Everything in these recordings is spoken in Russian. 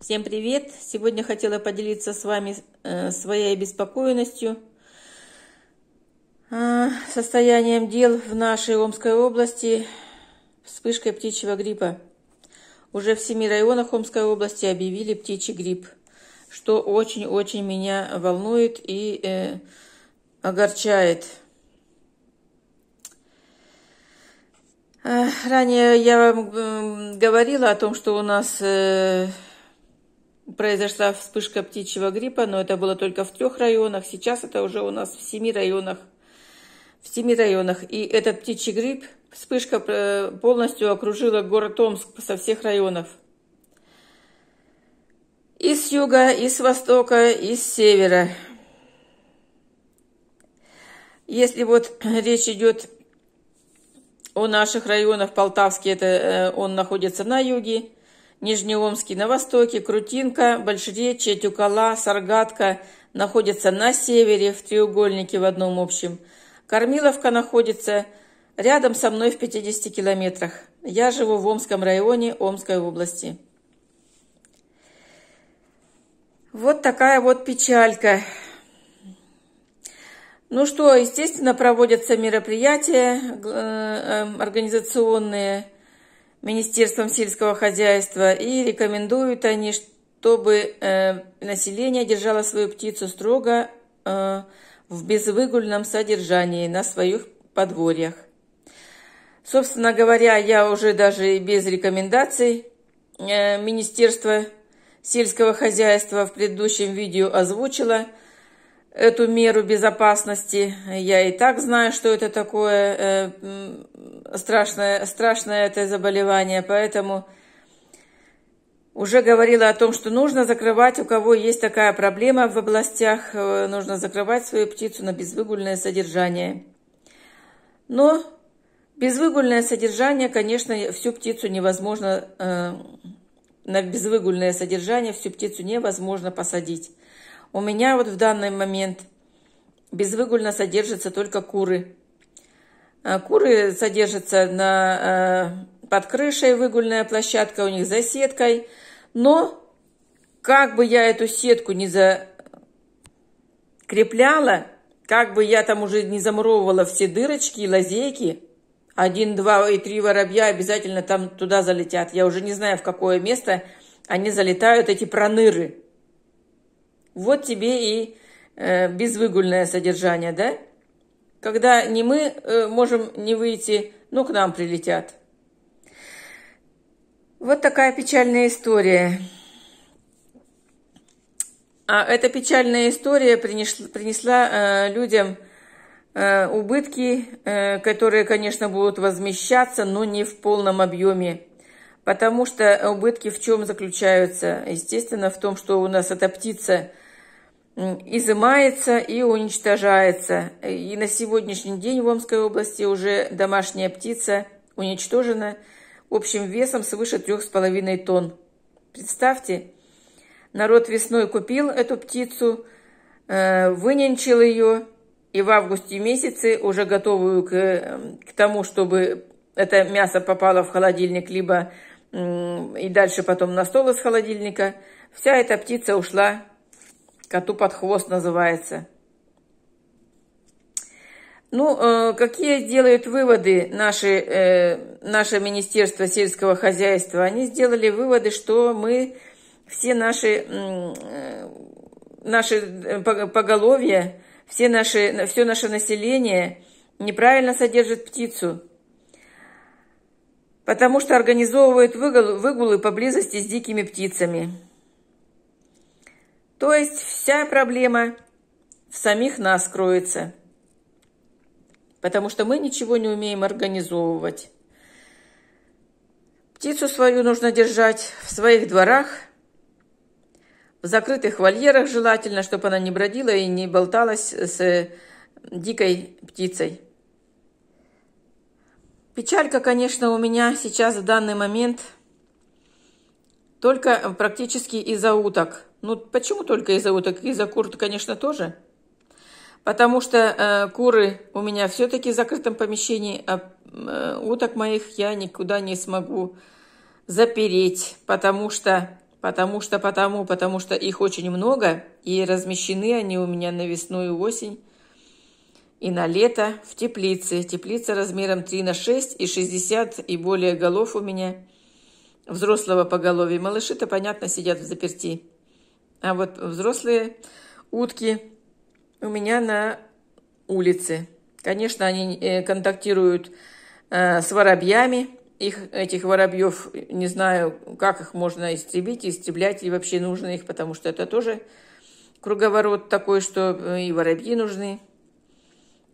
Всем привет! Сегодня хотела поделиться с вами э, своей обеспокоенностью, э, состоянием дел в нашей Омской области, вспышкой птичьего гриппа. Уже в семи районах Омской области объявили птичий грипп, что очень-очень меня волнует и э, огорчает. Э, ранее я вам говорила о том, что у нас... Э, произошла вспышка птичьего гриппа, но это было только в трех районах. Сейчас это уже у нас в семи районах. В семи районах. И этот птичий грипп, вспышка э, полностью окружила город Омск со всех районов. И с юга, и с востока, и с севера. Если вот речь идет о наших районах, Полтавский, это э, он находится на юге, Нижнеомский, на востоке Крутинка, Большеречье, Тюкала, Саргатка находятся на севере в треугольнике в одном общем. Кормиловка находится рядом со мной в 50 километрах. Я живу в Омском районе Омской области. Вот такая вот печалька. Ну что, естественно, проводятся мероприятия э, э, организационные – Министерством сельского хозяйства, и рекомендуют они, чтобы э, население держало свою птицу строго э, в безвыгульном содержании на своих подворьях. Собственно говоря, я уже даже и без рекомендаций э, Министерства сельского хозяйства в предыдущем видео озвучила – эту меру безопасности. Я и так знаю, что это такое э, страшное, страшное это заболевание, поэтому уже говорила о том, что нужно закрывать, у кого есть такая проблема в областях, э, нужно закрывать свою птицу на безвыгульное содержание. Но безвыгульное содержание, конечно, всю птицу невозможно, э, на безвыгульное содержание всю птицу невозможно посадить. У меня вот в данный момент безвыгульно содержатся только куры. А, куры содержатся на, э, под крышей, выгульная площадка у них за сеткой. Но как бы я эту сетку не закрепляла, как бы я там уже не замуровывала все дырочки и лазейки, один, два и три воробья обязательно там туда залетят. Я уже не знаю, в какое место они залетают, эти проныры. Вот тебе и э, безвыгульное содержание, да? Когда не мы э, можем не выйти, но к нам прилетят. Вот такая печальная история. А эта печальная история принесла, принесла э, людям э, убытки, э, которые, конечно, будут возмещаться, но не в полном объеме Потому что убытки в чем заключаются? Естественно, в том, что у нас эта птица изымается и уничтожается. И на сегодняшний день в Омской области уже домашняя птица уничтожена общим весом свыше 3,5 тонн. Представьте, народ весной купил эту птицу, э, выненчил ее, и в августе месяце, уже готовую к, э, к тому, чтобы это мясо попало в холодильник, либо и дальше потом на стол из холодильника. Вся эта птица ушла коту под хвост называется. Ну, э, какие делают выводы наши, э, наше Министерство сельского хозяйства? Они сделали выводы, что мы все наши, э, наши поголовья, все наши, все наше население неправильно содержит птицу потому что организовывает выгулы поблизости с дикими птицами. То есть вся проблема в самих нас кроется, потому что мы ничего не умеем организовывать. Птицу свою нужно держать в своих дворах, в закрытых вольерах желательно, чтобы она не бродила и не болталась с э, дикой птицей. Печалька, конечно, у меня сейчас в данный момент только практически из-за уток. Ну, почему только из-за уток? Из-за кур, конечно, тоже. Потому что э, куры у меня все-таки в закрытом помещении, а э, уток моих я никуда не смогу запереть, потому что, потому что, потому, потому что их очень много, и размещены они у меня на весну и осень и на лето в теплице. Теплица размером 3 на 6 и 60 и более голов у меня. Взрослого поголовья. Малыши-то, понятно, сидят в заперти. А вот взрослые утки у меня на улице. Конечно, они э, контактируют э, с воробьями. Их, этих воробьев, не знаю, как их можно истребить, истреблять и вообще нужно их, потому что это тоже круговорот такой, что э, и воробьи нужны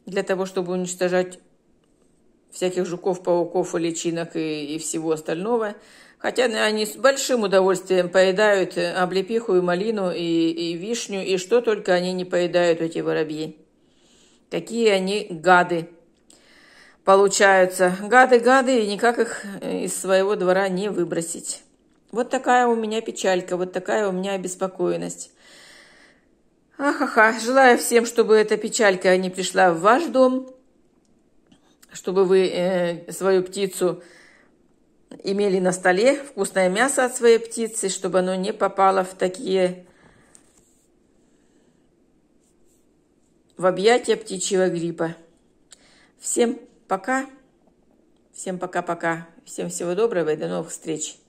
для того, чтобы уничтожать всяких жуков, пауков личинок и, и всего остального. Хотя они с большим удовольствием поедают э, облепиху и малину и, и вишню, и что только они не поедают, эти воробьи. Какие они гады получаются. Гады-гады, и никак их э, из своего двора не выбросить. Вот такая у меня печалька, вот такая у меня обеспокоенность. Ахаха, желаю всем, чтобы эта печалька не пришла в ваш дом, чтобы вы э, свою птицу имели на столе, вкусное мясо от своей птицы, чтобы оно не попало в такие в объятия птичьего гриппа. Всем пока. Всем пока-пока. Всем всего доброго и до новых встреч.